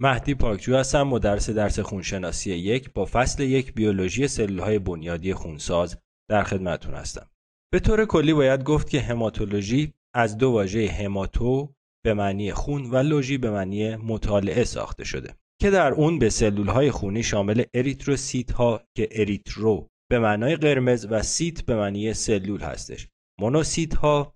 مهدی پاکجو هستم مدرس درس خونشناسی یک با فصل یک بیولوژی سلولهای بنیادی خونساز در خدمتون هستم. به طور کلی باید گفت که هماتولوژی از دو واژه هماتو به معنی خون و لوژی به معنی مطالعه ساخته شده که در اون به سلولهای خونی شامل اریتروسیت ها که اریترو به معنای قرمز و سیت به معنی سلول هستش. مونوسیت ها،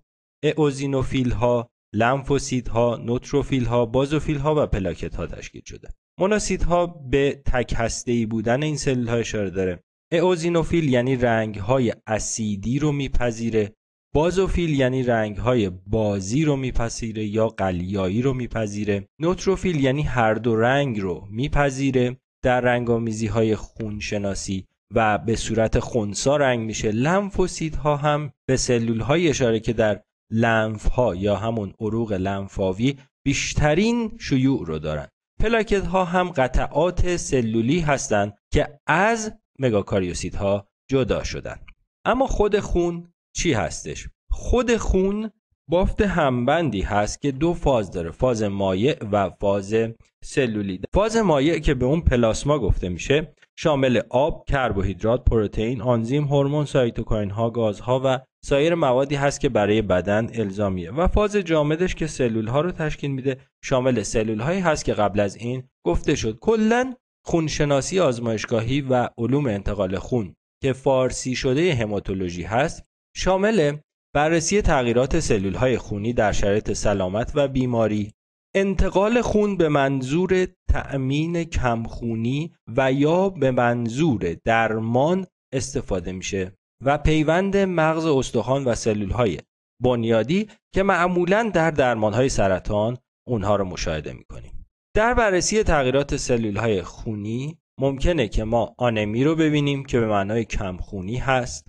اوزینوفیل ها لنفوسیت ها، نوتروفیل ها، بازوفیل ها و پلاکت ها تشکیل شده. مونوسیت ها به تک هسته ای بودن این سلول ها اشاره داره. اوزینوفیل یعنی رنگ های اسیدی رو میپذیره. بازوفیل یعنی رنگ های بازی رو میپذیره یا قلیایی رو میپذیره. نوتروفیل یعنی هر دو رنگ رو میپذیره. در آمیزی های خونشناسی و به صورت خونسا رنگ میشه لنفوسیت ها هم به سلول های اشاره که در لنف ها یا همون عروق لنفاوی بیشترین شیوع رو دارن پلاکت ها هم قطعات سلولی هستند که از مگاکاریوسیت ها جدا شدن اما خود خون چی هستش خود خون بافت همبندی هست که دو فاز داره فاز مایع و فاز سلولی فاز مایع که به اون پلاسما گفته میشه شامل آب، کربوهیدرات، پروتئین، آنزیم، هورمون، سایتوکاین ها، گازها و سایر موادی هست که برای بدن الزامیه و فاز جامدش که سلول ها رو تشکیل میده شامل سلول هایی هست که قبل از این گفته شد کلا خونشناسی آزمایشگاهی و علوم انتقال خون که فارسی شده هماتولوژی هست شامل بررسی تغییرات سلول های خونی در شرایط سلامت و بیماری انتقال خون به منظور تأمین کمخونی و یا به منظور درمان استفاده میشه و پیوند مغز استخوان و سلول های بنیادی که معمولا در درمان های سرطان اونها رو مشاهده میکنیم. در بررسی تغییرات سلول های خونی ممکنه که ما آنمی رو ببینیم که به معنای خونی هست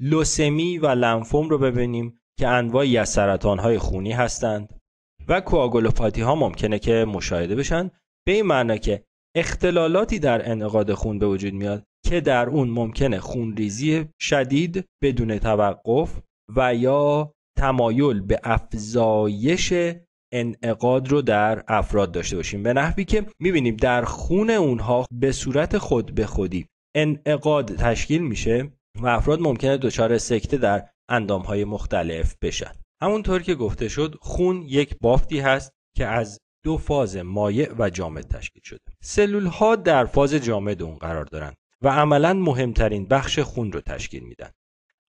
لوسمی و لنفوم رو ببینیم که انواعی از سرطان های خونی هستند و کوآگولوپاتی ها ممکنه که مشاهده بشن به این معنا که اختلالاتی در انعقاد خون به وجود میاد که در اون ممکنه خونریزی شدید بدون توقف و یا تمایل به افزایش انعقاد رو در افراد داشته باشیم به نحوی که میبینیم در خون اونها به صورت خود به خودی انعقاد تشکیل میشه و افراد ممکنه دچار سکته در اندامهای مختلف بشن همونطور که گفته شد خون یک بافتی هست که از دو فاز مایع و جامد تشکیل شده سلول ها در فاز جامد اون قرار دارن و عملا مهمترین بخش خون رو تشکیل میدن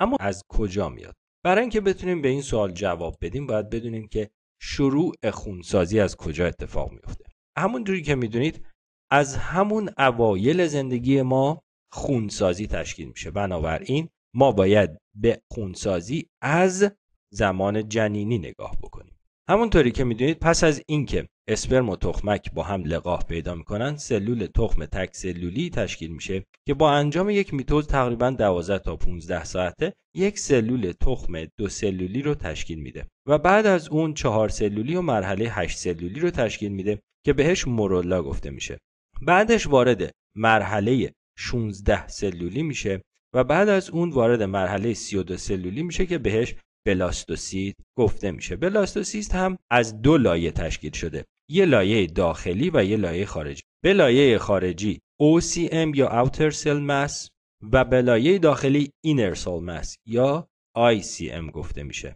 اما از کجا میاد برای اینکه بتونیم به این سوال جواب بدیم باید بدونیم که شروع خونسازی از کجا اتفاق میفته همونجوری که میدونید از همون اوایل زندگی ما خونسازی تشکیل میشه بنابراین ما باید به خونسازی از زمان جنینی نگاه بکنیم همونطوری که میدونید پس از اینکه اسپرم و تخمک با هم لقاح پیدا میکنن سلول تخم تک سلولی تشکیل میشه که با انجام یک میتوز تقریبا 12 تا 15 ساعته یک سلول تخم دو سلولی رو تشکیل میده و بعد از اون چهار سلولی و مرحله 8 سلولی رو تشکیل میده که بهش مورولا گفته میشه بعدش وارد مرحله 16 سلولی میشه و بعد از اون وارد مرحله 32 سلولی میشه که بهش بلاستوسیت گفته میشه بلاستوسیست هم از دو لایه تشکیل شده یه لایه داخلی و یه لایه خارجی به لایه خارجی OCM یا Outer Cell Mass و به لایه داخلی Inner Cell Mass یا ICM گفته میشه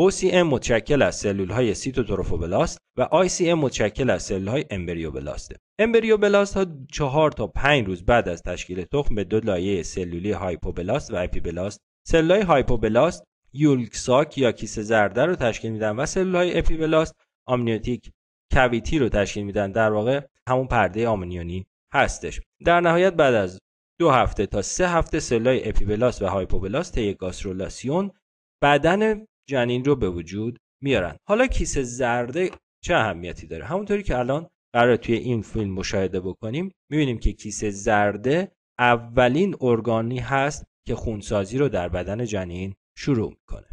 OCM متشکل از سلول های سیتوتروفوبلاست و ICM متشکل از سلول های امبریو بلاست ها 4 تا پنج روز بعد از تشکیل تخم به دو لایه سلولی هایپوبلاست و اپیبلاست سلول های هایپوبلاست یولکساک یا کیسه زرده رو تشکیل میدن و سلول های اپیبلاست آمنیوتیک کویتی رو تشکیل میدن در واقع همون پرده آمنیونی هستش در نهایت بعد از دو هفته تا سه هفته سلولهای اپیبلاست و هایپوبلاست طی گاسترولاسیون بدن جنین رو به وجود میارن حالا کیسه زرده چه اهمیتی داره همونطوری که الان قرار توی این فیلم مشاهده بکنیم میبینیم که کیسه زرده اولین ارگانی هست که خونسازی رو در بدن جنین شروع میکنه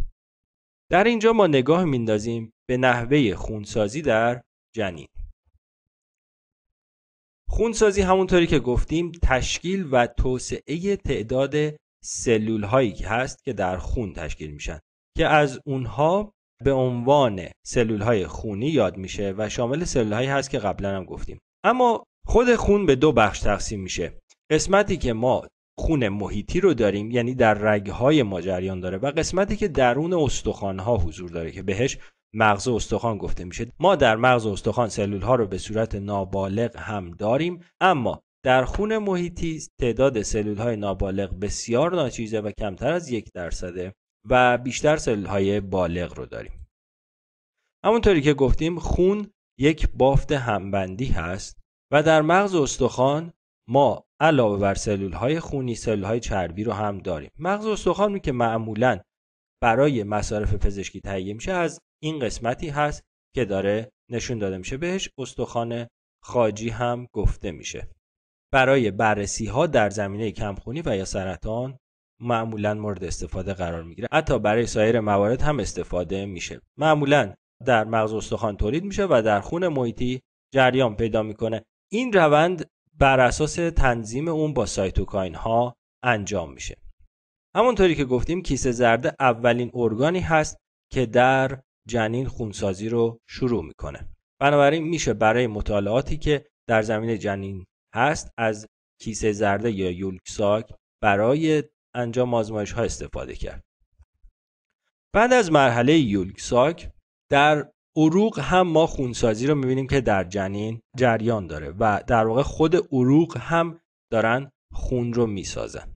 در اینجا ما نگاه میندازیم به نحوه خونسازی در جنین خونسازی همونطوری که گفتیم تشکیل و توسعه تعداد سلول هایی هست که در خون تشکیل میشن که از اونها به عنوان سلول های خونی یاد میشه و شامل سلول هایی هست که قبلا هم گفتیم اما خود خون به دو بخش تقسیم میشه قسمتی که ما خون محیطی رو داریم یعنی در رگهای ما جریان داره و قسمتی که درون ها حضور داره که بهش مغز استخوان گفته میشه ما در مغز استخوان سلول ها رو به صورت نابالغ هم داریم اما در خون محیطی تعداد سلول های نابالغ بسیار ناچیزه و کمتر از یک درصده و بیشتر سلول های بالغ رو داریم همونطوری که گفتیم خون یک بافت همبندی هست و در مغز استخوان ما علاوه بر سلول های خونی سلول های چربی رو هم داریم مغز استخوان که معمولا برای مصارف پزشکی تهیه میشه از این قسمتی هست که داره نشون داده میشه بهش استخوان خاجی هم گفته میشه برای بررسی ها در زمینه کمخونی و یا سرطان معمولا مورد استفاده قرار میگیره حتی برای سایر موارد هم استفاده میشه معمولا در مغز استخوان تولید میشه و در خون محیطی جریان پیدا میکنه این روند بر اساس تنظیم اون با سایتوکاین ها انجام میشه همونطوری که گفتیم کیسه زرده اولین ارگانی هست که در جنین خونسازی رو شروع میکنه بنابراین میشه برای مطالعاتی که در زمین جنین هست از کیسه زرده یا یولکساک برای انجام آزمایش ها استفاده کرد بعد از مرحله یولکساک در عروق هم ما خونسازی رو میبینیم که در جنین جریان داره و در واقع خود عروق هم دارن خون رو میسازن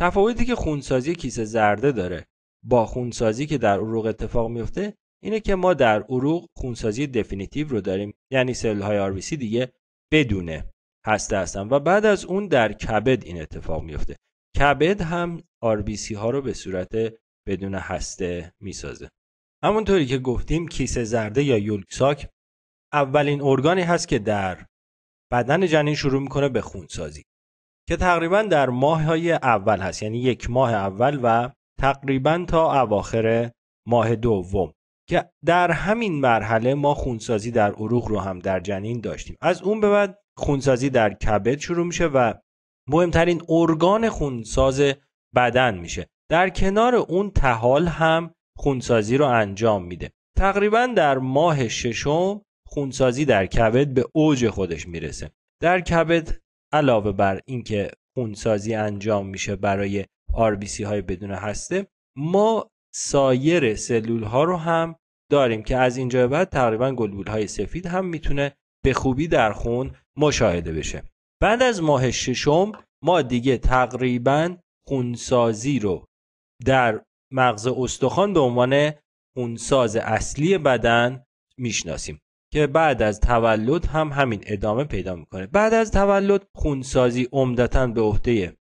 تفاوتی که خونسازی کیسه زرده داره با خونسازی که در عروق اتفاق میفته اینه که ما در عروق خونسازی دفینیتیو رو داریم یعنی سل های آر دیگه بدون هسته هستن و بعد از اون در کبد این اتفاق میفته کبد هم آر ها رو به صورت بدون هسته میسازه همونطوری که گفتیم کیسه زرده یا یولکساک اولین ارگانی هست که در بدن جنین شروع میکنه به خونسازی که تقریبا در ماه های اول هست یعنی یک ماه اول و تقریبا تا اواخر ماه دوم که در همین مرحله ما خونسازی در عروغ رو هم در جنین داشتیم از اون به بعد خونسازی در کبد شروع میشه و مهمترین ارگان خونساز بدن میشه در کنار اون تحال هم خونسازی رو انجام میده تقریبا در ماه ششم خونسازی در کبد به اوج خودش میرسه در کبد علاوه بر اینکه خونسازی انجام میشه برای RBC های بدون هسته ما سایر سلول ها رو هم داریم که از اینجا بعد تقریبا گلبول های سفید هم میتونه به خوبی در خون مشاهده بشه بعد از ماه ششم ما دیگه تقریبا خونسازی رو در مغز استخوان به عنوان خونساز اصلی بدن میشناسیم که بعد از تولد هم همین ادامه پیدا میکنه بعد از تولد خونسازی عمدتا به عهده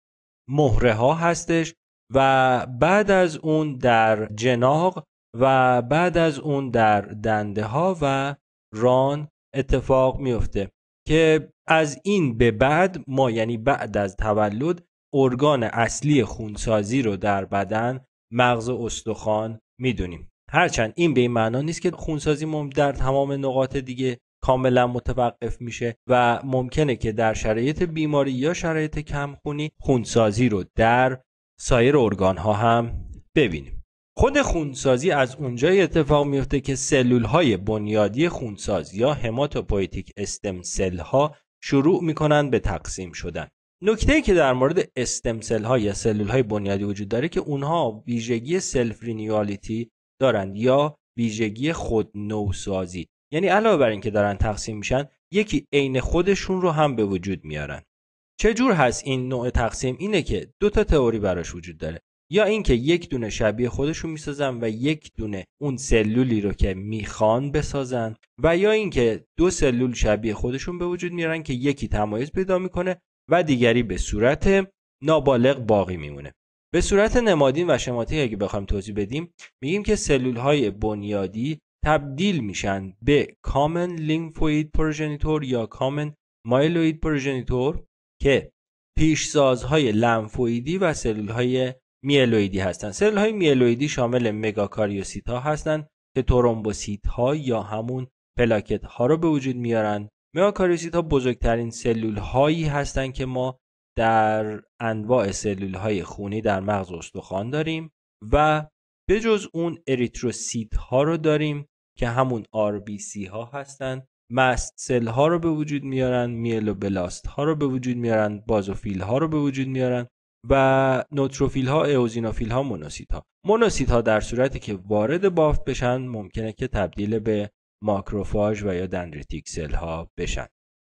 مهره ها هستش و بعد از اون در جناق و بعد از اون در دنده ها و ران اتفاق میفته که از این به بعد ما یعنی بعد از تولد ارگان اصلی خونسازی رو در بدن مغز استخوان میدونیم هرچند این به این معنا نیست که خونسازی در تمام نقاط دیگه کاملا متوقف میشه و ممکنه که در شرایط بیماری یا شرایط کمخونی خونسازی رو در سایر ارگان ها هم ببینیم خود خونسازی از اونجای اتفاق میفته که سلول های بنیادی خونساز یا هماتوپویتیک استم ها شروع میکنن به تقسیم شدن نکته که در مورد استمسل ها یا سلول های بنیادی وجود داره که اونها ویژگی سلف رینیوالیتی دارند یا ویژگی خود نوسازی یعنی علاوه بر اینکه دارن تقسیم میشن یکی عین خودشون رو هم به وجود میارن چه جور هست این نوع تقسیم اینه که دو تا تئوری براش وجود داره یا اینکه یک دونه شبیه خودشون میسازن و یک دونه اون سلولی رو که میخوان بسازن و یا اینکه دو سلول شبیه خودشون به وجود میارن که یکی تمایز پیدا میکنه و دیگری به صورت نابالغ باقی میمونه به صورت نمادین و شماتیک اگه بخوایم توضیح بدیم میگیم که سلول های بنیادی تبدیل میشن به کامن لینفوید پروژنیتور یا کامن مایلوید پروژنیتور که پیشسازهای لمفویدی و سلول های میلویدی هستند سلول های میلویدی شامل مگاکاریوسیت ها هستند که ترومبوسیت ها یا همون پلاکت ها رو به وجود میارن میوکاریوسیت ها بزرگترین سلول هایی هستند که ما در انواع سلول های خونی در مغز استخوان داریم و به جز اون اریتروسیت ها رو داریم که همون RBC ها هستند مست سل ها رو به وجود میارن میلو بلاست ها رو به وجود میارن بازوفیل ها رو به وجود میارن و نوتروفیل ها اوزینوفیل ها مونوسیت ها مونوسیت ها در صورتی که وارد بافت بشن ممکنه که تبدیل به ماکروفاژ و یا دندریتیک سل ها بشن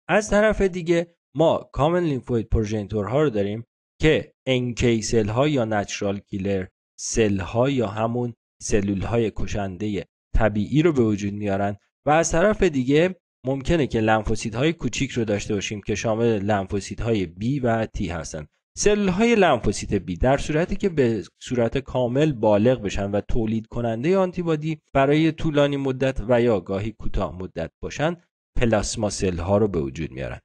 از طرف دیگه ما کامن لیمفوید پروژنتور ها رو داریم که انکی سل ها یا نچرال کیلر سل ها یا همون سلول های کشنده طبیعی رو به وجود میارن و از طرف دیگه ممکنه که لنفوسیت های کوچیک رو داشته باشیم که شامل لنفوسیت های B و T هستند. سل های لنفوسیت بی در صورتی که به صورت کامل بالغ بشن و تولید کننده آنتیبادی برای طولانی مدت و یا گاهی کوتاه مدت باشن پلاسما سل ها رو به وجود میارن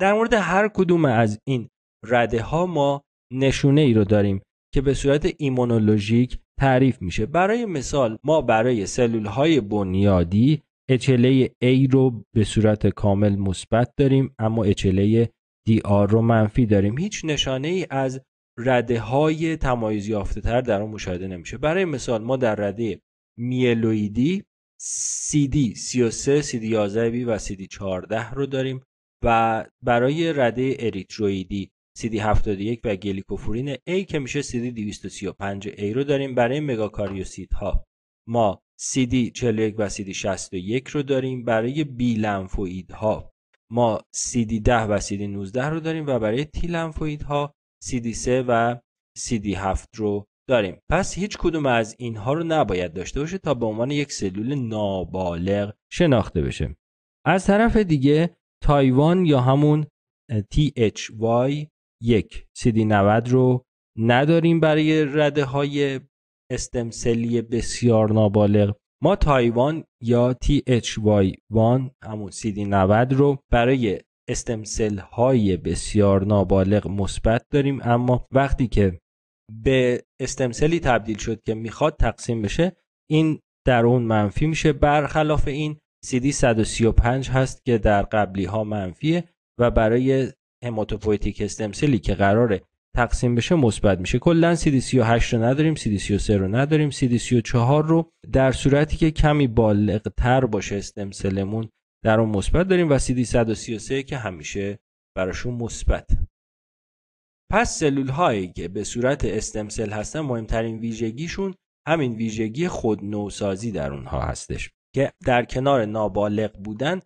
در مورد هر کدوم از این رده ها ما نشونه ای رو داریم که به صورت ایمونولوژیک تعریف میشه برای مثال ما برای سلول های بنیادی اچله A رو به صورت کامل مثبت داریم اما اچله دی آر رو منفی داریم هیچ نشانه ای از رده های تمایز یافته تر در اون مشاهده نمیشه برای مثال ما در رده میلویدی CD 33 CD11 و CD14 رو داریم و برای رده سی CD71 و گلیکوفورین A که میشه CD235A رو داریم برای مگاکاریوسیت ها ما CD41 و CD61 رو داریم برای لنفوئید ها ما CD10 و CD19 رو داریم و برای تی ها CD3 و CD7 رو داریم پس هیچ کدوم از اینها رو نباید داشته باشه تا به عنوان یک سلول نابالغ شناخته بشه از طرف دیگه تایوان یا همون THY 1 CD90 رو نداریم برای رده های استمسلی بسیار نابالغ ما تایوان یا THY1 همون CD90 رو برای استمسل های بسیار نابالغ مثبت داریم اما وقتی که به استمسلی تبدیل شد که میخواد تقسیم بشه این در اون منفی میشه برخلاف این CD 135 هست که در قبلی ها منفیه و برای هماتوپویتیک استمسلی که قراره تقسیم بشه مثبت میشه کلا سی دی 38 رو نداریم سی 33 رو نداریم سی 34 رو در صورتی که کمی تر باشه استم سلمون در اون مثبت داریم و سی 133 که همیشه براشون مثبت پس سلول هایی که به صورت استمسل هستن مهمترین ویژگیشون همین ویژگی خود نوسازی در اونها هستش که در کنار نابالغ بودن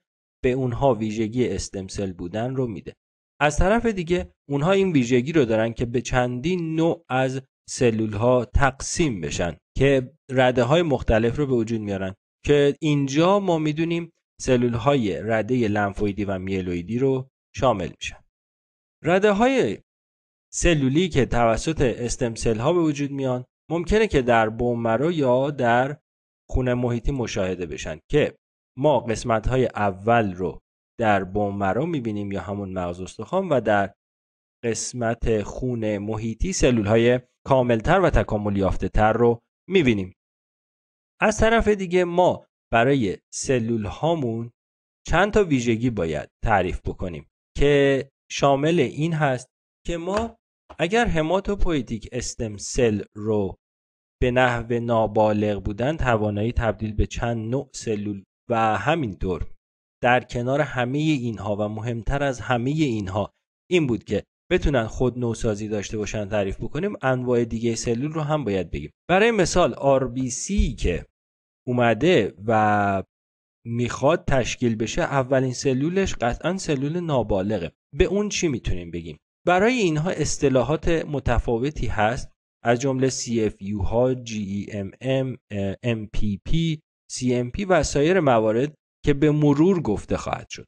به اونها ویژگی استمسل بودن رو میده از طرف دیگه اونها این ویژگی رو دارن که به چندین نوع از سلول ها تقسیم بشن که رده های مختلف رو به وجود میارن که اینجا ما میدونیم سلول های رده لنفویدی و میلویدی رو شامل میشن رده های سلولی که توسط استمسل ها به وجود میان ممکنه که در بومرو یا در خونه محیطی مشاهده بشن که ما قسمت های اول رو در بومرو میبینیم یا همون مغز استخوان و در قسمت خون محیطی سلول های کاملتر و تکامل یافته تر رو میبینیم از طرف دیگه ما برای سلول هامون چند تا ویژگی باید تعریف بکنیم که شامل این هست که ما اگر هماتوپویتیک استم سل رو به نحو نابالغ بودن توانایی تبدیل به چند نوع سلول و همینطور در کنار همه اینها و مهمتر از همه اینها این بود که بتونن خود نوسازی داشته باشن تعریف بکنیم انواع دیگه سلول رو هم باید بگیم برای مثال RBC که اومده و میخواد تشکیل بشه اولین سلولش قطعا سلول نابالغه به اون چی میتونیم بگیم برای اینها اصطلاحات متفاوتی هست از جمله CFU ها, GEMM, MPP, CMP و سایر موارد که به مرور گفته خواهد شد.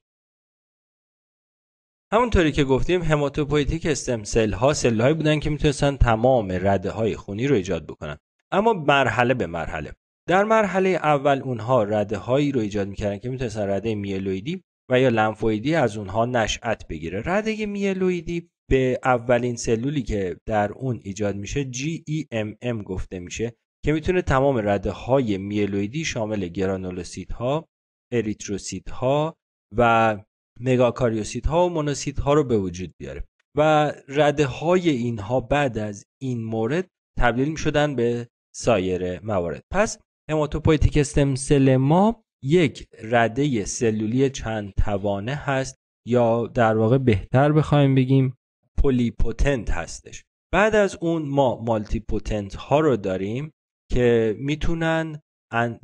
همونطوری که گفتیم هماتوپویتیک استم ها سل هایی بودن که میتونستن تمام رده های خونی رو ایجاد بکنن اما مرحله به مرحله در مرحله اول اونها رده هایی رو ایجاد میکردن که میتونستن رده میلویدی و یا لنفویدی از اونها نشعت بگیره رده میلویدی به اولین سلولی که در اون ایجاد میشه GEMM گفته میشه که میتونه تمام رده های میلویدی شامل گرانولوسیت ها اریتروسیت ها و مگاکاریوسیت ها و مونوسیت ها رو به وجود بیاره و رده های اینها بعد از این مورد تبدیل می شدن به سایر موارد پس هماتوپویتیک استمسل ما یک رده سلولی چند توانه هست یا در واقع بهتر بخوایم بگیم پلیپوتنت هستش بعد از اون ما مالتیپوتنت ها رو داریم که میتونن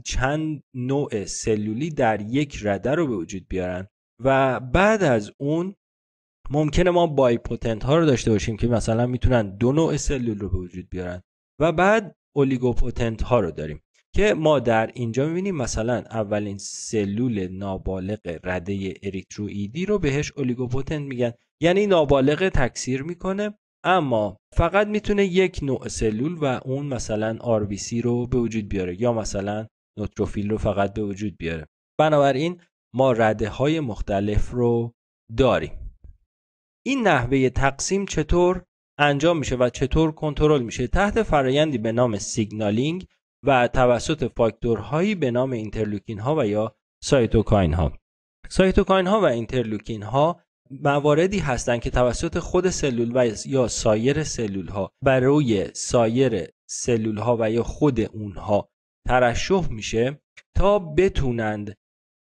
چند نوع سلولی در یک رده رو به وجود بیارن و بعد از اون ممکنه ما بایپوتنت ها رو داشته باشیم که مثلا میتونن دو نوع سلول رو به وجود بیارن و بعد اولیگوپوتنت ها رو داریم که ما در اینجا میبینیم مثلا اولین سلول نابالغ رده اریتروئیدی رو بهش اولیگوپوتنت میگن یعنی نابالغ تکثیر میکنه اما فقط میتونه یک نوع سلول و اون مثلا RBC رو به وجود بیاره یا مثلا نوتروفیل رو فقط به وجود بیاره بنابراین ما رده های مختلف رو داریم این نحوه تقسیم چطور انجام میشه و چطور کنترل میشه تحت فرایندی به نام سیگنالینگ و توسط فاکتورهایی به نام اینترلوکین ها و یا سایتوکاین ها سایتوکاین ها و اینترلوکین ها مواردی هستند که توسط خود سلول و یا سایر سلول ها برای سایر سلول ها و یا خود اونها ترشح میشه تا بتونند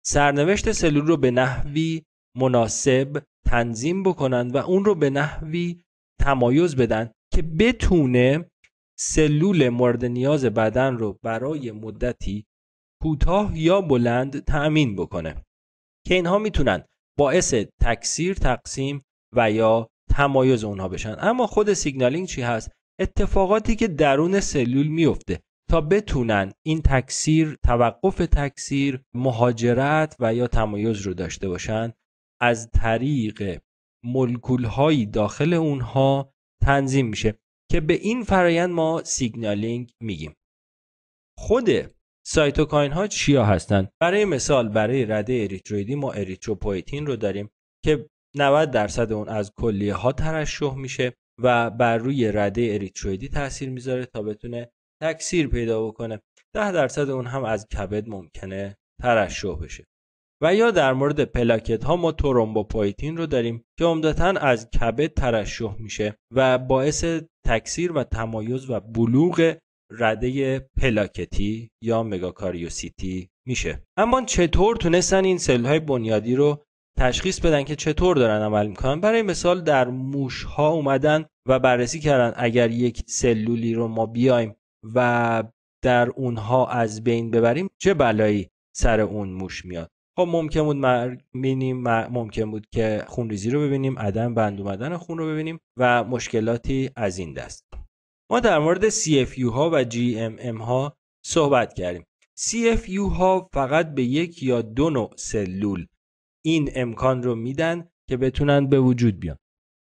سرنوشت سلول رو به نحوی مناسب تنظیم بکنند و اون رو به نحوی تمایز بدن که بتونه سلول مورد نیاز بدن رو برای مدتی کوتاه یا بلند تأمین بکنه که اینها میتونند باعث تکثیر تقسیم و یا تمایز اونها بشن اما خود سیگنالینگ چی هست اتفاقاتی که درون سلول میفته تا بتونن این تکثیر توقف تکثیر مهاجرت و یا تمایز رو داشته باشن از طریق ملکول های داخل اونها تنظیم میشه که به این فرایند ما سیگنالینگ میگیم خود سایتوکاین ها چیا هستند برای مثال برای رده اریترویدی ما اریتروپویتین رو داریم که 90 درصد اون از کلیه ها ترشح میشه و بر روی رده اریترویدی تاثیر میذاره تا بتونه تکثیر پیدا بکنه 10 درصد اون هم از کبد ممکنه ترشح بشه و یا در مورد پلاکت ها ما ترومبوپویتین رو داریم که عمدتا از کبد ترشح میشه و باعث تکثیر و تمایز و بلوغ رده پلاکتی یا مگاکاریوسیتی میشه اما چطور تونستن این سلول های بنیادی رو تشخیص بدن که چطور دارن عمل میکنن برای مثال در موش ها اومدن و بررسی کردن اگر یک سلولی رو ما بیایم و در اونها از بین ببریم چه بلایی سر اون موش میاد خب ممکن بود مرگ ممکن بود که خونریزی رو ببینیم عدم بند اومدن خون رو ببینیم و مشکلاتی از این دست ما در مورد CFU ها و GMM ها صحبت کردیم CFU ها فقط به یک یا دو نوع سلول این امکان رو میدن که بتونن به وجود بیان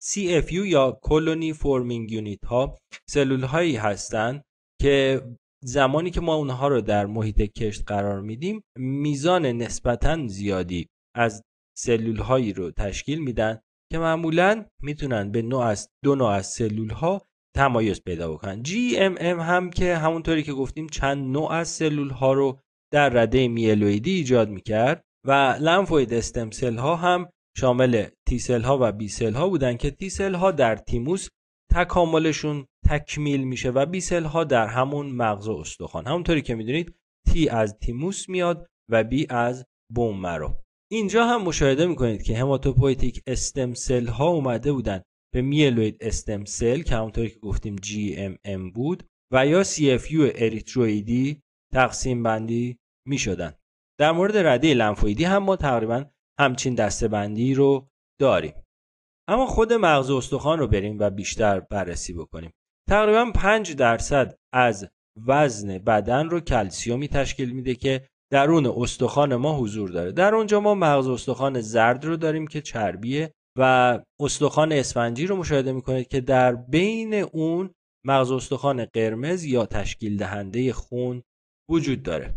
CFU یا کلونی فورمینگ یونیت ها سلول هایی هستند که زمانی که ما اونها رو در محیط کشت قرار میدیم میزان نسبتا زیادی از سلول هایی رو تشکیل میدن که معمولا میتونن به نوع از دو نوع از سلول ها تمایز پیدا بکنن GMM هم که همونطوری که گفتیم چند نوع از سلول ها رو در رده میلویدی ایجاد میکرد و لنفوید استم ها هم شامل تی ها و بی ها بودن که تی ها در تیموس تکاملشون تکمیل میشه و بی ها در همون مغز و استخوان همونطوری که میدونید تی از تیموس میاد و بی از بوم مرو اینجا هم مشاهده میکنید که هماتوپویتیک استم سل ها اومده بودن به میلوید استم سل که همونطوری که گفتیم GMM بود و یا CFU اریترویدی تقسیم بندی می در مورد رده لنفویدی هم ما تقریبا همچین دسته بندی رو داریم. اما خود مغز استخوان رو بریم و بیشتر بررسی بکنیم. تقریبا 5 درصد از وزن بدن رو کلسیومی تشکیل میده که درون استخوان ما حضور داره. در اونجا ما مغز استخوان زرد رو داریم که چربیه و استخوان اسفنجی رو مشاهده میکنید که در بین اون مغز استخوان قرمز یا تشکیل دهنده خون وجود داره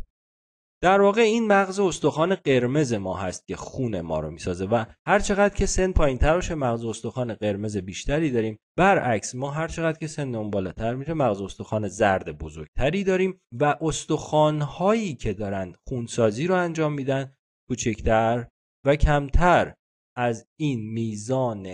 در واقع این مغز استخوان قرمز ما هست که خون ما رو میسازه و هر چقدر که سن پایین تر باشه مغز استخوان قرمز بیشتری داریم برعکس ما هر چقدر که سن بالاتر میره مغز استخوان زرد بزرگتری داریم و استخوان هایی که دارن خونسازی رو انجام میدن کوچکتر و کمتر از این میزان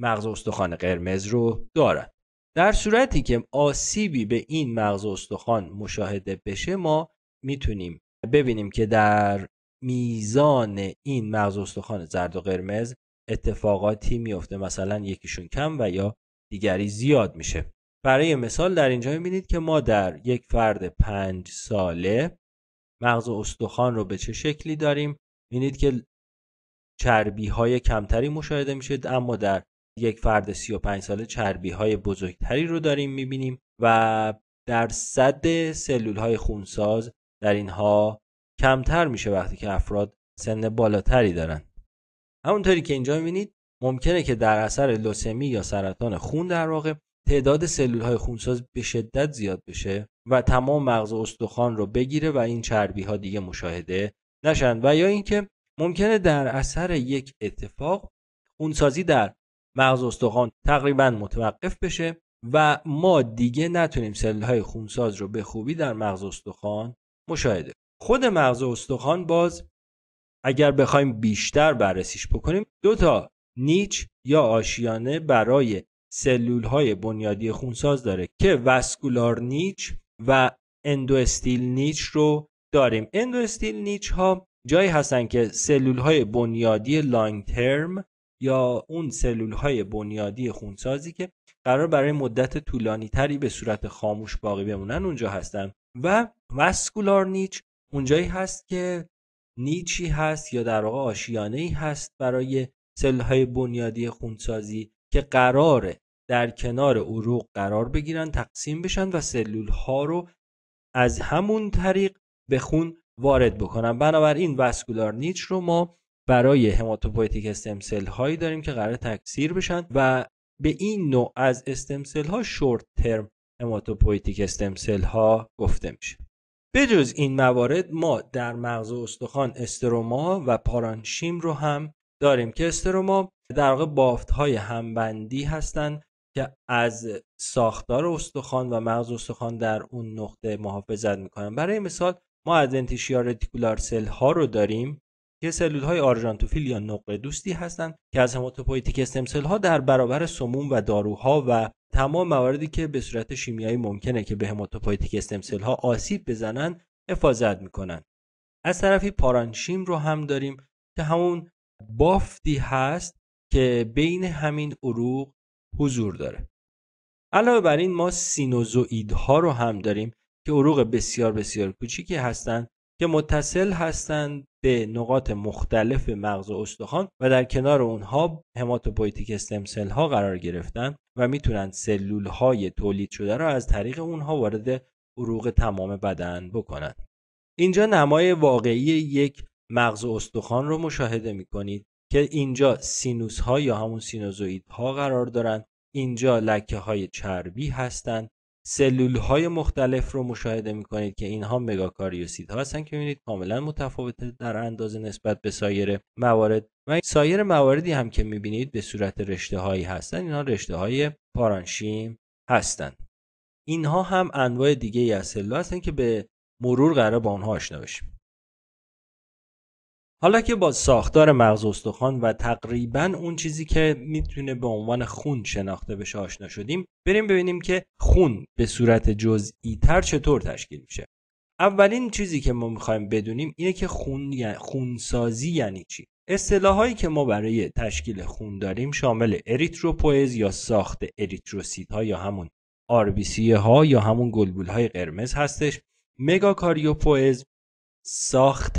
مغز استخوان قرمز رو دارن در صورتی که آسیبی به این مغز استخوان مشاهده بشه ما میتونیم ببینیم که در میزان این مغز استخوان زرد و قرمز اتفاقاتی میفته مثلا یکیشون کم و یا دیگری زیاد میشه برای مثال در اینجا میبینید که ما در یک فرد پنج ساله مغز استخوان رو به چه شکلی داریم میبینید که چربی های کمتری مشاهده میشه اما در یک فرد 35 ساله چربی های بزرگتری رو داریم میبینیم و درصد سلول های خونساز در اینها کمتر میشه وقتی که افراد سن بالاتری دارن همونطوری که اینجا میبینید ممکنه که در اثر لوسمی یا سرطان خون در واقع تعداد سلول های خونساز به شدت زیاد بشه و تمام مغز استخوان رو بگیره و این چربی ها دیگه مشاهده نشن و یا اینکه ممکنه در اثر یک اتفاق خونسازی در مغز استخوان تقریبا متوقف بشه و ما دیگه نتونیم سلولهای خونساز رو به خوبی در مغز استخوان مشاهده خود مغز استخوان باز اگر بخوایم بیشتر بررسیش بکنیم دو تا نیچ یا آشیانه برای سلول های بنیادی خونساز داره که وسکولار نیچ و اندوستیل نیچ رو داریم اندوستیل نیچ ها جایی هستن که سلول های بنیادی لانگ ترم یا اون سلول های بنیادی خونسازی که قرار برای مدت طولانی تری به صورت خاموش باقی بمونن اونجا هستن و وسکولار نیچ اونجایی هست که نیچی هست یا در واقع آشیانه ای هست برای سلول های بنیادی خونسازی که قراره در کنار عروق قرار بگیرن تقسیم بشن و سلول ها رو از همون طریق به خون وارد بکنم بنابراین وسکولار نیچ رو ما برای هماتوپویتیک استمسل هایی داریم که قرار تکثیر بشن و به این نوع از استمسل ها شورت ترم هماتوپویتیک استمسل ها گفته میشه بجز این موارد ما در مغز استخوان استروما و پارانشیم رو هم داریم که استروما در واقع بافت های همبندی هستند که از ساختار استخوان و مغز استخوان در اون نقطه محافظت میکنن برای مثال ما از انتیشیا رتیکولار سل ها رو داریم که سلول های آرژانتوفیل یا نقه دوستی هستند که از هماتوپویتیک استم ها در برابر سموم و داروها و تمام مواردی که به صورت شیمیایی ممکنه که به هماتوپویتیک استم ها آسیب بزنن حفاظت میکنن از طرفی پارانشیم رو هم داریم که همون بافتی هست که بین همین عروق حضور داره علاوه بر این ما سینوزوئید ها رو هم داریم که عروق بسیار بسیار کوچیکی هستند که متصل هستند به نقاط مختلف مغز و استخوان و در کنار اونها هماتوپویتیک استم ها قرار گرفتند و میتونن سلول های تولید شده را از طریق اونها وارد عروق تمام بدن بکنند اینجا نمای واقعی یک مغز و استخوان رو مشاهده میکنید که اینجا سینوس ها یا همون سینوزوئید ها قرار دارند اینجا لکه های چربی هستند سلول های مختلف رو مشاهده می کنید که اینها مگاکاریوسیت ها هستن که میبینید کاملا متفاوته در اندازه نسبت به سایر موارد و سایر مواردی هم که میبینید به صورت رشته هایی هستن اینها رشته های پارانشیم هستند. اینها هم انواع دیگه ای از سلول هستن که به مرور قرار با آنها آشنا بشیم حالا که با ساختار مغز استخوان و تقریبا اون چیزی که میتونه به عنوان خون شناخته بشه آشنا شدیم بریم ببینیم که خون به صورت جزئی تر چطور تشکیل میشه اولین چیزی که ما میخوایم بدونیم اینه که خون خونسازی یعنی چی اصطلاحایی که ما برای تشکیل خون داریم شامل اریتروپوئز یا ساخت اریتروسیت ها یا همون RBC ها یا همون گلبول های قرمز هستش مگاکاریوپوئز ساخت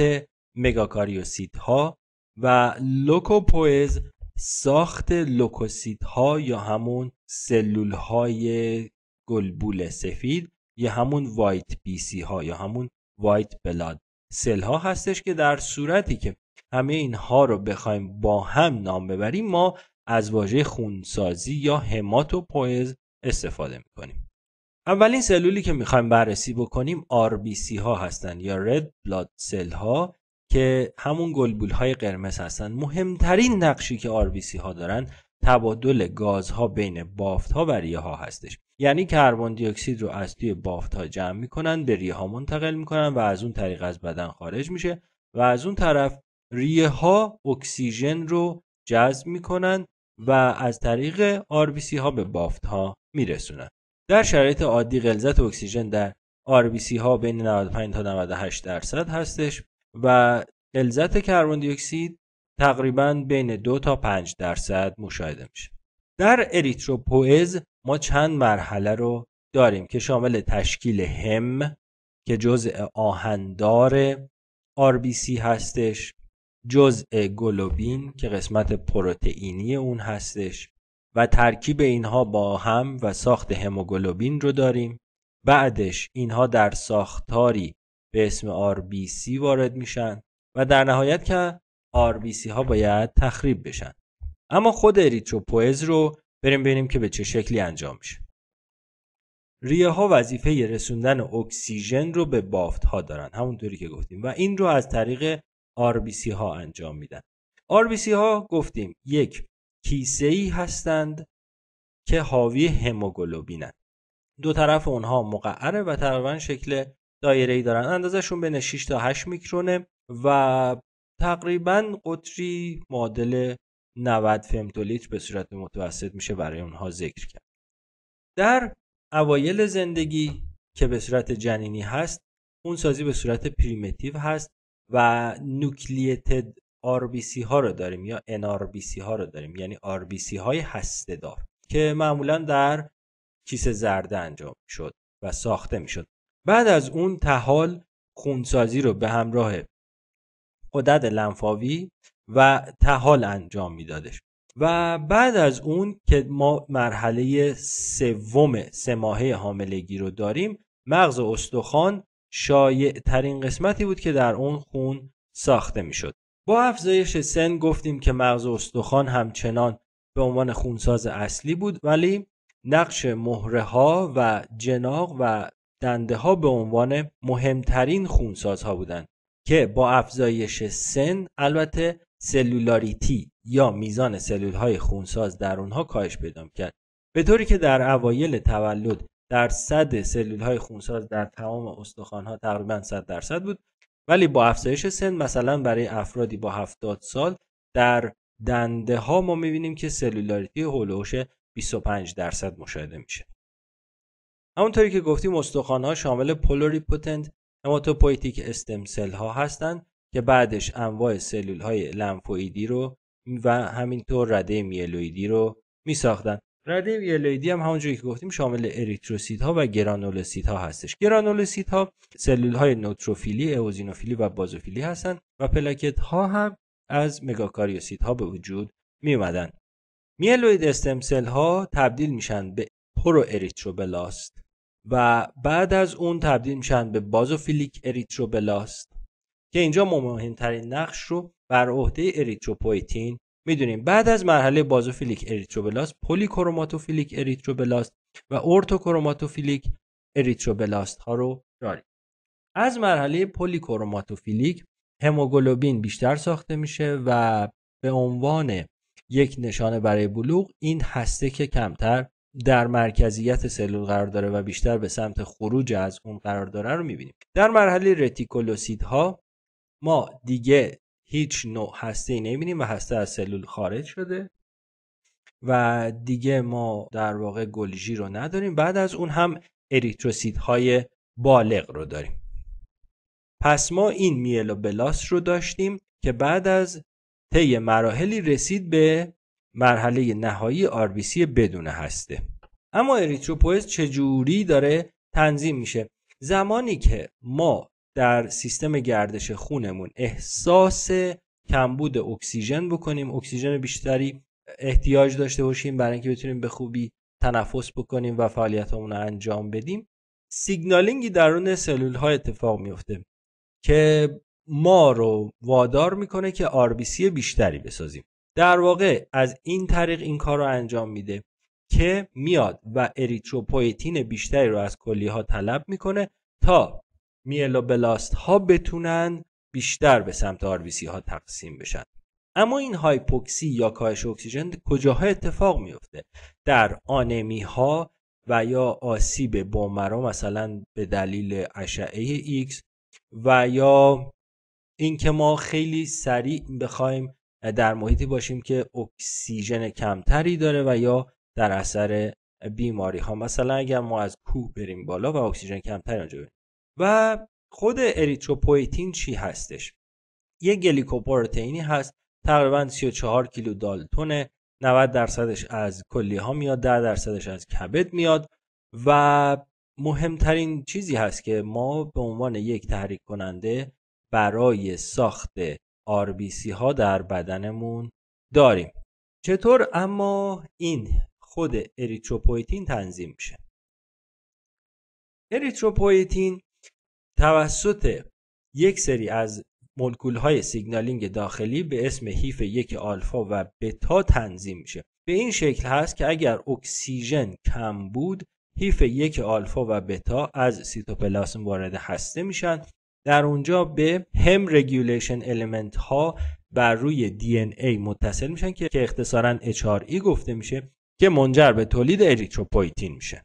مگاکاریوسیدها ها و لوکوپوئز ساخت لوکوسیت ها یا همون سلول های گلبول سفید یا همون وایت بی سی ها یا همون وایت بلاد سل ها هستش که در صورتی که همه این ها رو بخوایم با هم نام ببریم ما از واژه خونسازی یا هماتوپوئز استفاده میکنیم اولین سلولی که میخوایم بررسی بکنیم سی ها هستند یا رد بلاد سلها ها که همون گلبول های قرمز هستن مهمترین نقشی که آربیسی ها دارن تبادل گازها بین بافت ها و ریه ها هستش یعنی کربن دی اکسید رو از توی بافت ها جمع میکنن به ریه ها منتقل میکنن و از اون طریق از بدن خارج میشه و از اون طرف ریه ها اکسیژن رو جذب میکنن و از طریق RBC ها به بافت ها میرسونن در شرایط عادی غلظت اکسیژن در RBC ها بین 95 تا 98 درصد هستش و غلظت کربن دی تقریبا بین دو تا 5 درصد مشاهده میشه در اریتروپوئز ما چند مرحله رو داریم که شامل تشکیل هم که جزء آهندار RBC هستش جزء گلوبین که قسمت پروتئینی اون هستش و ترکیب اینها با هم و ساخت هموگلوبین رو داریم بعدش اینها در ساختاری به اسم RBC وارد میشن و در نهایت که RBC ها باید تخریب بشن اما خود اریتروپوئز رو بریم ببینیم که به چه شکلی انجام میشه ریه ها وظیفه رسوندن اکسیژن رو به بافت ها دارن همونطوری که گفتیم و این رو از طریق RBC ها انجام میدن RBC ها گفتیم یک کیسه ای هستند که حاوی هموگلوبینند دو طرف اونها مقعره و تقریبا شکل دایره ای دارن اندازشون بین 6 تا 8 میکرونه و تقریبا قطری معادل 90 فمتولیتر به صورت متوسط میشه برای اونها ذکر کرد در اوایل زندگی که به صورت جنینی هست اون سازی به صورت پریمیتیو هست و نوکلیتد سی ها رو داریم یا سی ها رو داریم یعنی سی های هسته دار که معمولا در کیسه زرده انجام شد و ساخته میشد بعد از اون تحال خونسازی رو به همراه قدرت لنفاوی و تحال انجام میدادش و بعد از اون که ما مرحله سوم سه ماهه حاملگی رو داریم مغز استخوان شایع ترین قسمتی بود که در اون خون ساخته میشد با افزایش سن گفتیم که مغز استخوان همچنان به عنوان خونساز اصلی بود ولی نقش مهره ها و جناق و دنده ها به عنوان مهمترین خونسازها بودند که با افزایش سن البته سلولاریتی یا میزان سلول های خونساز در اونها کاهش پیدا کرد به طوری که در اوایل تولد درصد سلول های خونساز در تمام استخوان ها تقریبا 100 درصد بود ولی با افزایش سن مثلا برای افرادی با 70 سال در دنده ها ما میبینیم که سلولاریتی هولوش 25 درصد مشاهده میشه همونطوری که گفتیم ها شامل پولوریپوتنت هماتوپویتیک استم ها هستند که بعدش انواع سلول های لنفوئیدی رو و همینطور رده میلویدی رو می ساختن. رده میلویدی هم همونجوری که گفتیم شامل اریتروسیت ها و گرانولوسیت ها هستش. گرانولوسیت ها سلول های نوتروفیلی، اوزینوفیلی و بازوفیلی هستند و پلاکت ها هم از مگاکاریوسیت ها به وجود می اومدن. میلوید استم ها تبدیل میشن به پرو اریتروبلاست و بعد از اون تبدیل میشن به بازوفیلیک اریتروبلاست که اینجا مهمترین نقش رو بر عهده اریتروپویتین میدونیم بعد از مرحله بازوفیلیک اریتروبلاست پولیکروماتوفیلیک اریتروبلاست و اورتوکروماتوفیلیک اریتروبلاست ها رو داریم از مرحله پولیکروماتوفیلیک هموگلوبین بیشتر ساخته میشه و به عنوان یک نشانه برای بلوغ این هسته که کمتر در مرکزیت سلول قرار داره و بیشتر به سمت خروج از اون قرار داره رو میبینیم در مرحله رتیکولوسید ها ما دیگه هیچ نوع هسته ای نمیبینیم و هسته از سلول خارج شده و دیگه ما در واقع گلژی رو نداریم بعد از اون هم اریتروسید های بالغ رو داریم پس ما این میلوبلاست رو داشتیم که بعد از طی مراحلی رسید به مرحله نهایی RBC بدون هسته اما چه چجوری داره تنظیم میشه زمانی که ما در سیستم گردش خونمون احساس کمبود اکسیژن بکنیم اکسیژن بیشتری احتیاج داشته باشیم برای اینکه بتونیم به خوبی تنفس بکنیم و فعالیتمون رو انجام بدیم سیگنالینگی درون سلول ها اتفاق میفته که ما رو وادار میکنه که آربیسی بیشتری بسازیم در واقع از این طریق این کار رو انجام میده که میاد و اریتروپویتین بیشتری رو از کلیه ها طلب میکنه تا میلوبلاست ها بتونن بیشتر به سمت آرویسی ها تقسیم بشن اما این هایپوکسی یا کاهش اکسیژن کجاها اتفاق میفته در آنمی ها و یا آسیب بومرا مثلا به دلیل اشعه ایکس و یا اینکه ما خیلی سریع بخوایم در محیطی باشیم که اکسیژن کمتری داره و یا در اثر بیماری ها مثلا اگر ما از کوه بریم بالا و اکسیژن کمتری اونجا بریم و خود اریتروپویتین چی هستش یه گلیکوپروتئینی هست تقریبا 34 کیلو دالتونه 90 درصدش از کلی ها میاد 10 درصدش از کبد میاد و مهمترین چیزی هست که ما به عنوان یک تحریک کننده برای ساخت RBC ها در بدنمون داریم چطور اما این خود اریتروپویتین تنظیم میشه اریتروپویتین توسط یک سری از مولکول های سیگنالینگ داخلی به اسم هیف یک آلفا و بتا تنظیم میشه به این شکل هست که اگر اکسیژن کم بود هیف یک آلفا و بتا از سیتوپلاسم وارد هسته میشن در اونجا به هم رگولیشن المنت ها بر روی ای متصل میشن که اختصارا ای e گفته میشه که منجر به تولید اریتروپویتین میشه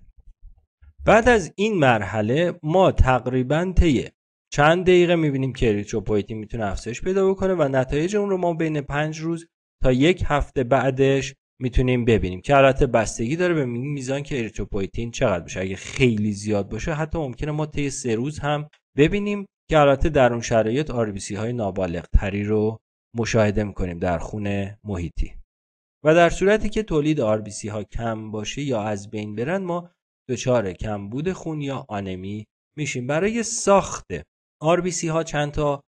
بعد از این مرحله ما تقریبا طی چند دقیقه میبینیم که اریتروپویتین میتونه افزایش پیدا بکنه و نتایج اون رو ما بین پنج روز تا یک هفته بعدش میتونیم ببینیم که البته بستگی داره به میزان که اریتروپویتین چقدر باشه. اگه خیلی زیاد باشه حتی ممکنه ما طی سه روز هم ببینیم که البته در اون شرایط سی های نابالغ تری رو مشاهده میکنیم در خون محیطی و در صورتی که تولید سی ها کم باشه یا از بین برن ما دچار کمبود خون یا آنمی میشیم برای ساخت سی ها چند تا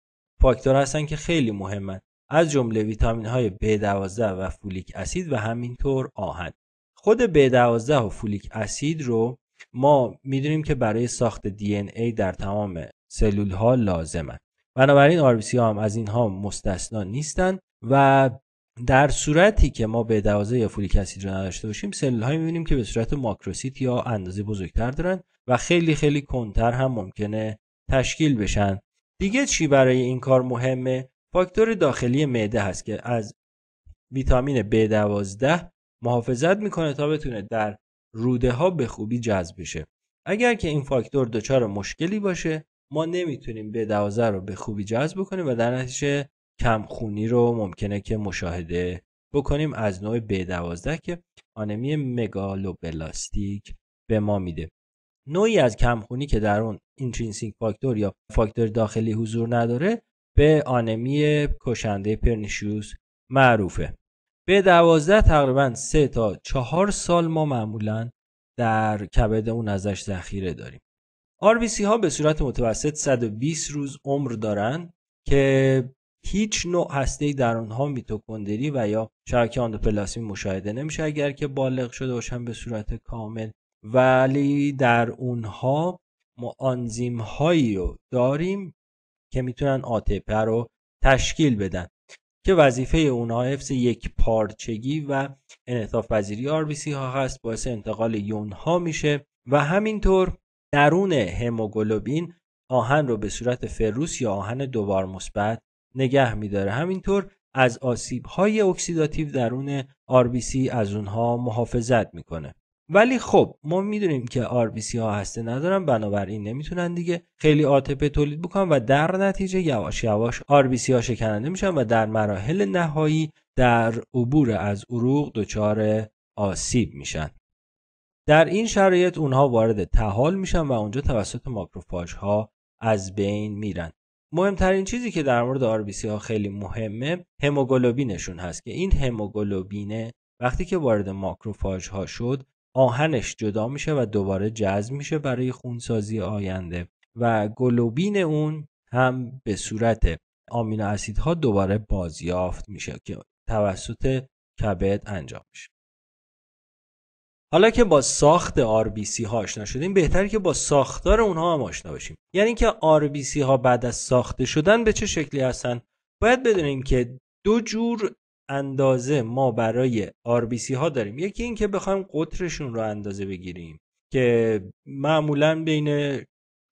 فاکتور هستن که خیلی مهمن از جمله ویتامین های B12 و فولیک اسید و همینطور آهن خود B12 و فولیک اسید رو ما میدونیم که برای ساخت DNA در تمام سلول ها لازمن بنابراین ها هم از اینها مستثنا نیستند و در صورتی که ما به دوازه فولیک اسید رو نداشته باشیم سلول هایی میبینیم که به صورت ماکروسیت یا اندازه بزرگتر دارن و خیلی خیلی کنتر هم ممکنه تشکیل بشن دیگه چی برای این کار مهمه فاکتور داخلی معده هست که از ویتامین B12 محافظت میکنه تا بتونه در روده ها به خوبی جذب بشه اگر که این فاکتور دچار مشکلی باشه ما نمیتونیم به 12 رو به خوبی جذب بکنیم و در نتیجه کمخونی رو ممکنه که مشاهده بکنیم از نوع به 12 که آنمی مگالوبلاستیک به ما میده نوعی از کمخونی که در اون اینترینسیک فاکتور یا فاکتور داخلی حضور نداره به آنمی کشنده پرنیشیوس معروفه به دوازده تقریبا 3 تا 4 سال ما معمولا در کبد اون ازش ذخیره داریم RBC ها به صورت متوسط 120 روز عمر دارند که هیچ نوع هسته در آنها میتوکندری و یا شبکه آندوپلاسمی مشاهده نمیشه اگر که بالغ شده باشن به صورت کامل ولی در اونها ما آنزیم هایی رو داریم که میتونن آتپه رو تشکیل بدن که وظیفه اونها حفظ یک پارچگی و انعطاف وزیری آر ها هست باعث انتقال یون ها میشه و همینطور درون هموگلوبین آهن رو به صورت فروس یا آهن دوبار مثبت نگه میداره همینطور از آسیب های اکسیداتیو درون RBC از اونها محافظت میکنه ولی خب ما میدونیم که RBC ها هسته ندارن بنابراین نمیتونن دیگه خیلی آتپه تولید بکنن و در نتیجه یواش یواش RBC ها شکننده میشن و در مراحل نهایی در عبور از عروق دچار آسیب میشن در این شرایط اونها وارد تحال میشن و اونجا توسط ماکروفاژ ها از بین میرن مهمترین چیزی که در مورد سی ها خیلی مهمه هموگلوبینشون هست که این هموگلوبینه وقتی که وارد ماکروفاژ ها شد آهنش جدا میشه و دوباره جذب میشه برای خونسازی آینده و گلوبین اون هم به صورت آمینو اسیدها دوباره بازیافت میشه که توسط کبد انجام میشه حالا که با ساخت RBC ها آشنا شدیم بهتر که با ساختار اونها هم آشنا باشیم یعنی اینکه RBC ها بعد از ساخته شدن به چه شکلی هستن باید بدونیم که دو جور اندازه ما برای RBC ها داریم یکی اینکه بخوایم قطرشون رو اندازه بگیریم که معمولا بین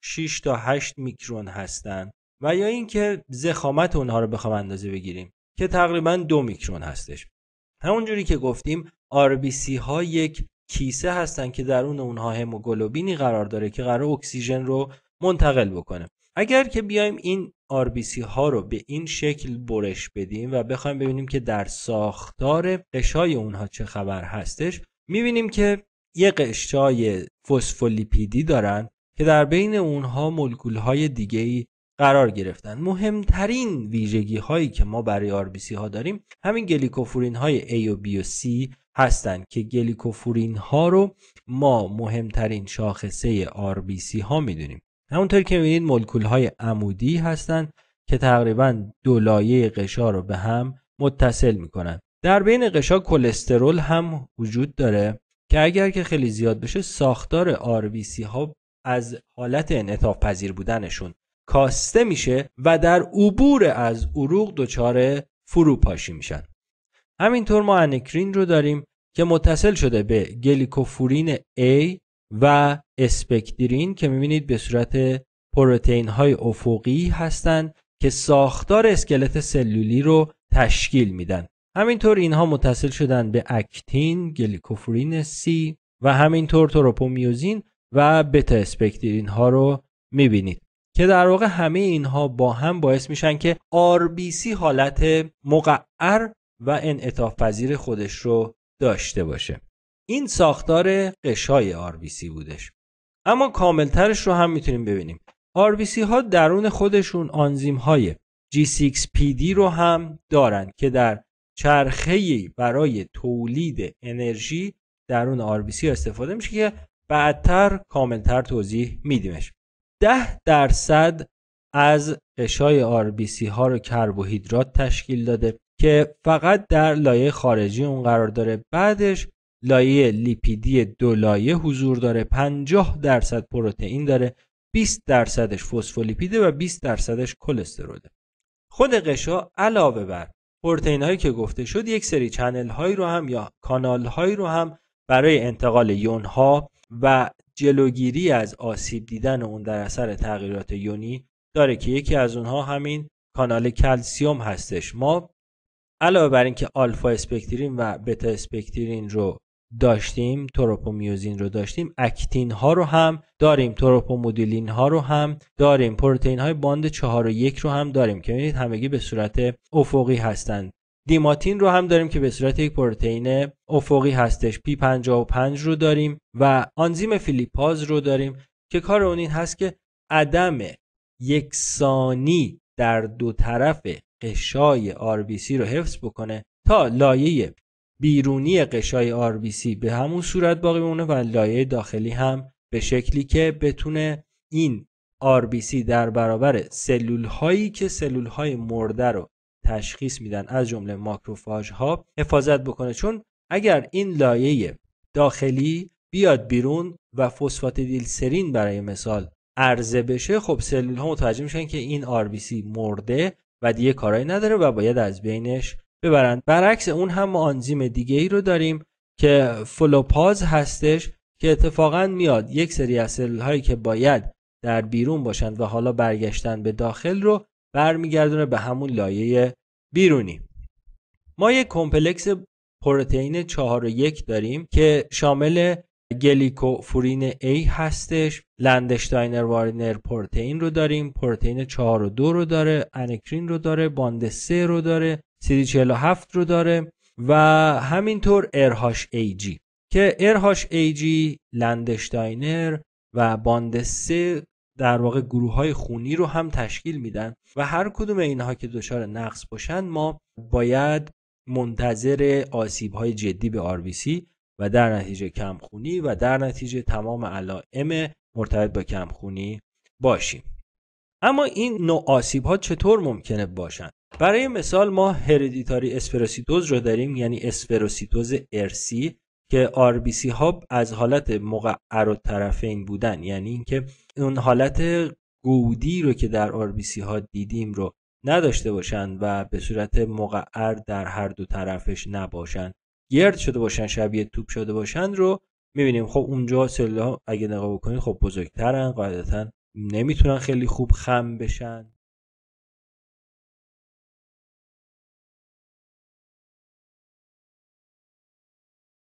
6 تا 8 میکرون هستن و یا اینکه زخامت اونها رو بخوام اندازه بگیریم که تقریبا دو میکرون هستش همون که گفتیم RBC ها یک کیسه هستن که درون اونها هموگلوبینی قرار داره که قرار اکسیژن رو منتقل بکنه اگر که بیایم این RBC ها رو به این شکل برش بدیم و بخوایم ببینیم که در ساختار قشای اونها چه خبر هستش میبینیم که یه قشای فسفولیپیدی دارن که در بین اونها ملکول های دیگه ای قرار گرفتن مهمترین ویژگی هایی که ما برای RBC ها داریم همین گلیکوفورین های A و B و C هستند که گلیکوفورین ها رو ما مهمترین شاخصه سی ها میدونیم همونطور که میبینید مولکول های عمودی هستند که تقریبا دو لایه قشا رو به هم متصل میکنن در بین قشا کلسترول هم وجود داره که اگر که خیلی زیاد بشه ساختار سی ها از حالت انعطاف پذیر بودنشون کاسته میشه و در عبور از عروق دچار فروپاشی میشن همینطور ما انکرین رو داریم که متصل شده به گلیکوفورین A و اسپکترین که میبینید به صورت پروتین های افقی هستند که ساختار اسکلت سلولی رو تشکیل میدن همینطور اینها متصل شدن به اکتین، گلیکوفورین C و همینطور تروپومیوزین و بتا اسپکترین ها رو میبینید که در واقع همه اینها با هم باعث میشن که RBC حالت مقعر و انعطاف پذیر خودش رو داشته باشه این ساختار قشای RBC بودش اما کاملترش رو هم میتونیم ببینیم RBC ها درون خودشون آنزیم های G6PD رو هم دارن که در چرخه برای تولید انرژی درون RBC استفاده میشه که بعدتر کاملتر توضیح میدیمش 10 درصد از قشای RBC ها رو کربوهیدرات تشکیل داده که فقط در لایه خارجی اون قرار داره بعدش لایه لیپیدی دو لایه حضور داره 50 درصد پروتئین داره 20 درصدش فسفولیپیده و 20 درصدش کلسترولده خود قشا علاوه بر پروتئین هایی که گفته شد یک سری چنل هایی رو هم یا کانال هایی رو هم برای انتقال یون ها و جلوگیری از آسیب دیدن اون در اثر تغییرات یونی داره که یکی از اونها همین کانال کلسیوم هستش ما علاوه بر اینکه آلفا اسپکترین و بتا اسپکترین رو داشتیم تروپومیوزین رو داشتیم اکتین ها رو هم داریم تروپومودولین ها رو هم داریم پروتئین های باند 4 و 1 رو هم داریم که ببینید همگی به صورت افقی هستند دیماتین رو هم داریم که به صورت یک پروتئین افقی هستش پی 55 رو داریم و آنزیم فیلیپاز رو داریم که کار اون این هست که عدم یکسانی در دو طرف قشای RBC رو حفظ بکنه تا لایه بیرونی قشای RBC به همون صورت باقی بمونه و لایه داخلی هم به شکلی که بتونه این RBC در برابر سلول هایی که سلول های مرده رو تشخیص میدن از جمله ماکروفاژ ها حفاظت بکنه چون اگر این لایه داخلی بیاد بیرون و فسفات دیلسرین برای مثال عرضه بشه خب سلول ها متوجه میشن که این RBC مرده و دیگه کارایی نداره و باید از بینش ببرند برعکس اون هم ما آنزیم دیگه ای رو داریم که فلوپاز هستش که اتفاقا میاد یک سری از هایی که باید در بیرون باشند و حالا برگشتن به داخل رو برمیگردونه به همون لایه بیرونی ما یک کمپلکس پروتئین 4 و 1 داریم که شامل گلیکوفورین A هستش لندشتاینر وارنر پروتئین رو داریم پروتئین 4 و 2 رو داره انکرین رو داره باند 3 رو داره CD47 رو داره و همینطور جی که ارهاش جی لندشتاینر و باند سه در واقع گروه های خونی رو هم تشکیل میدن و هر کدوم اینها که دچار نقص باشن ما باید منتظر آسیب های جدی به آرویسی و در نتیجه کمخونی و در نتیجه تمام علائم مرتبط با کمخونی باشیم اما این نوع آسیب ها چطور ممکنه باشن برای مثال ما هردیتاری اسپروسیتوز رو داریم یعنی اسپروسیتوز ارسی که آر بی سی ها از حالت مقعر و طرفین بودن یعنی اینکه اون حالت گودی رو که در آر بی سی ها دیدیم رو نداشته باشند و به صورت مقعر در هر دو طرفش نباشند گرد شده باشن شبیه توپ شده باشن رو میبینیم خب اونجا سلول ها اگه نگاه بکنید خب بزرگترن قاعدتا نمیتونن خیلی خوب خم بشن